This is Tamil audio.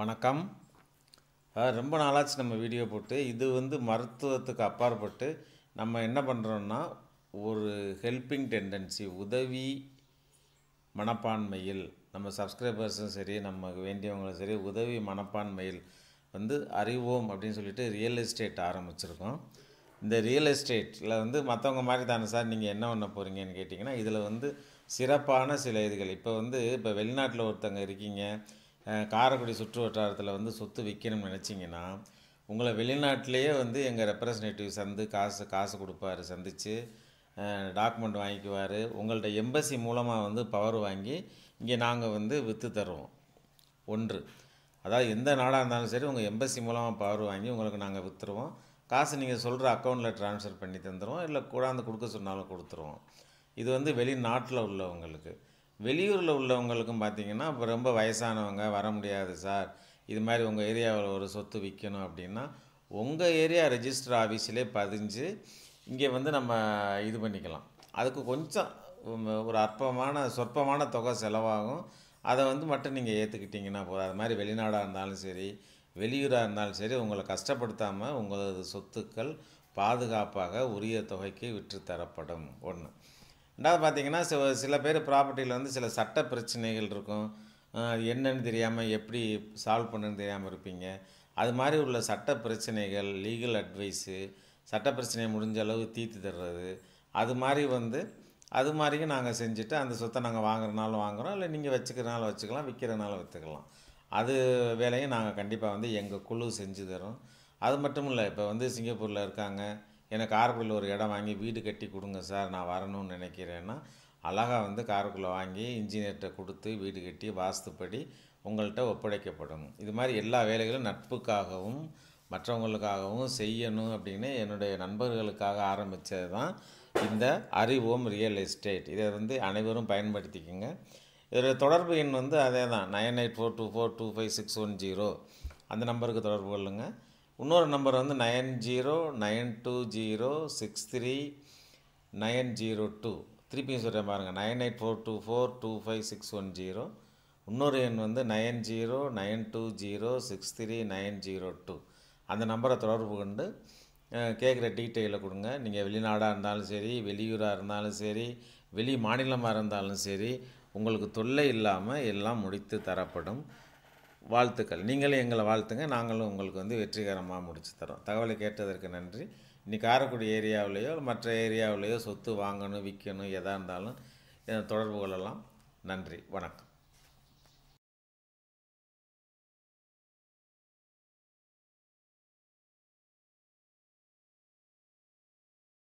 வணக்கம் ரொம்ப நாளாச்சு நம்ம வீடியோ போட்டு இது வந்து மருத்துவத்துக்கு அப்பாற்பட்டு நம்ம என்ன பண்ணுறோன்னா ஒரு ஹெல்பிங் டெண்டன்சி உதவி மனப்பான்மையில் நம்ம சப்ஸ்கிரைபர்ஸும் சரி நம்ம வேண்டியவங்களும் சரி உதவி மனப்பான்மையில் வந்து அறிவோம் அப்படின்னு சொல்லிட்டு ரியல் எஸ்டேட் ஆரம்பிச்சிருக்கோம் இந்த ரியல் எஸ்டேட்டில் வந்து மற்றவங்க மாதிரி தானே சார் நீங்கள் என்ன பண்ண போகிறீங்கன்னு கேட்டிங்கன்னா இதில் வந்து சிறப்பான சில இதுகள் இப்போ வந்து இப்போ வெளிநாட்டில் ஒருத்தங்க இருக்கீங்க காரைக்குடி சுற்று வட்டாரத்தில் வந்து சொத்து விற்கணும்னு நினச்சிங்கன்னா உங்களை வெளிநாட்டிலேயே வந்து எங்கள் ரெப்ரசன்டேட்டிவ் சந்து காசு காசு கொடுப்பார் சந்தித்து டாக்குமெண்ட் வாங்கிக்குவார் உங்கள்கிட்ட எம்பசி மூலமாக வந்து பவர் வாங்கி இங்கே நாங்கள் வந்து விற்று தருவோம் ஒன்று அதாவது எந்த நாடாக இருந்தாலும் சரி உங்கள் எம்பசி மூலமாக பவர் வாங்கி உங்களுக்கு நாங்கள் விற்றுருவோம் காசு நீங்கள் சொல்கிற அக்கௌண்ட்டில் ட்ரான்ஸ்ஃபர் பண்ணி தந்துடுவோம் இல்லை கூடாந்து கொடுக்க சொன்னாலும் கொடுத்துருவோம் இது வந்து வெளிநாட்டில் உள்ளவங்களுக்கு வெளியூரில் உள்ளவங்களுக்கும் பார்த்திங்கன்னா இப்போ ரொம்ப வயசானவங்க வர முடியாது சார் இது மாதிரி உங்கள் ஏரியாவில் ஒரு சொத்து விற்கணும் அப்படின்னா உங்கள் ஏரியா ரெஜிஸ்டர் ஆஃபீஸிலே பதிஞ்சு இங்கே வந்து நம்ம இது பண்ணிக்கலாம் அதுக்கு கொஞ்சம் ஒரு அற்பமான சொற்பமான தொகை செலவாகும் அதை வந்து மட்டும் நீங்கள் ஏற்றுக்கிட்டிங்கன்னா போதும் அது மாதிரி வெளிநாடாக இருந்தாலும் சரி வெளியூராக இருந்தாலும் சரி உங்களை கஷ்டப்படுத்தாமல் உங்களது சொத்துக்கள் பாதுகாப்பாக உரிய தொகைக்கு விற்றுத்தரப்படும் ஒன்று ரெண்டாவது பார்த்திங்கன்னா சில சில பேர் ப்ராப்பர்ட்டியில் வந்து சில சட்ட பிரச்சனைகள் இருக்கும் என்னன்னு தெரியாமல் எப்படி சால்வ் பண்ணுன்னு தெரியாமல் இருப்பீங்க அது மாதிரி உள்ள சட்ட பிரச்சனைகள் லீகல் அட்வைஸு சட்ட பிரச்சனையை முடிஞ்ச அளவு தீர்த்து தர்றது அது மாதிரி வந்து அது மாதிரியும் நாங்கள் செஞ்சுட்டு அந்த சொத்தை நாங்கள் வாங்குறனாலும் வாங்குகிறோம் இல்லை நீங்கள் வச்சுக்கிறனால வச்சுக்கலாம் விற்கிறனாலும் விற்றுக்கலாம் அது வேலையும் நாங்கள் கண்டிப்பாக வந்து எங்கள் குழு செஞ்சு தரோம் அது மட்டும் இல்லை இப்போ வந்து சிங்கப்பூரில் இருக்காங்க எனக்கு காரைக்குடியில் ஒரு இடம் வாங்கி வீடு கட்டி கொடுங்க சார் நான் வரணும்னு நினைக்கிறேன்னா அழகாக வந்து காரைக்குடியில் வாங்கி இன்ஜினியர்கிட்ட கொடுத்து வீடு கட்டி வாஸ்துப்படி உங்கள்கிட்ட ஒப்படைக்கப்படும் இது மாதிரி எல்லா வேலைகளும் நட்புக்காகவும் மற்றவங்களுக்காகவும் செய்யணும் அப்படின்னு என்னுடைய நண்பர்களுக்காக ஆரம்பித்தது தான் இந்த அறிவோம் ரியல் எஸ்டேட் இதை வந்து அனைவரும் பயன்படுத்திக்கோங்க இதோடைய தொடர்பு எண் வந்து அதே தான் nine eight four two four two five six one zero அந்த நம்பருக்கு தொடர்பு கொள்ளுங்கள் இன்னொரு நம்பர் வந்து nine zero nine two zero six three nine zero two திருப்பியும் சொல்கிறேன் பாருங்கள் nine eight four two four two five six one zero இன்னொரு எண் வந்து nine zero nine two zero six three nine zero two அந்த நம்பரை தொடர்பு கொண்டு கேட்குற டீட்டெயிலை கொடுங்க நீங்கள் வெளிநாடாக இருந்தாலும் சரி வெளியூராக இருந்தாலும் சரி வெளி மாநிலமாக இருந்தாலும் சரி உங்களுக்கு தொல்லை இல்லாமல் எல்லாம் முடித்து தரப்படும் வாழ்த்துக்கள் நீங்களும் எங்களை வாழ்த்துங்க நாங்களும் உங்களுக்கு வந்து வெற்றிகரமாக முடிச்சு தரோம் தகவலை கேட்டதற்கு நன்றி இன்றைக்கி காரக்குடி ஏரியாவிலேயோ மற்ற ஏரியாவிலேயோ சொத்து வாங்கணும் விற்கணும் எதாக இருந்தாலும் தொடர்பு கொள்ளலாம் நன்றி வணக்கம்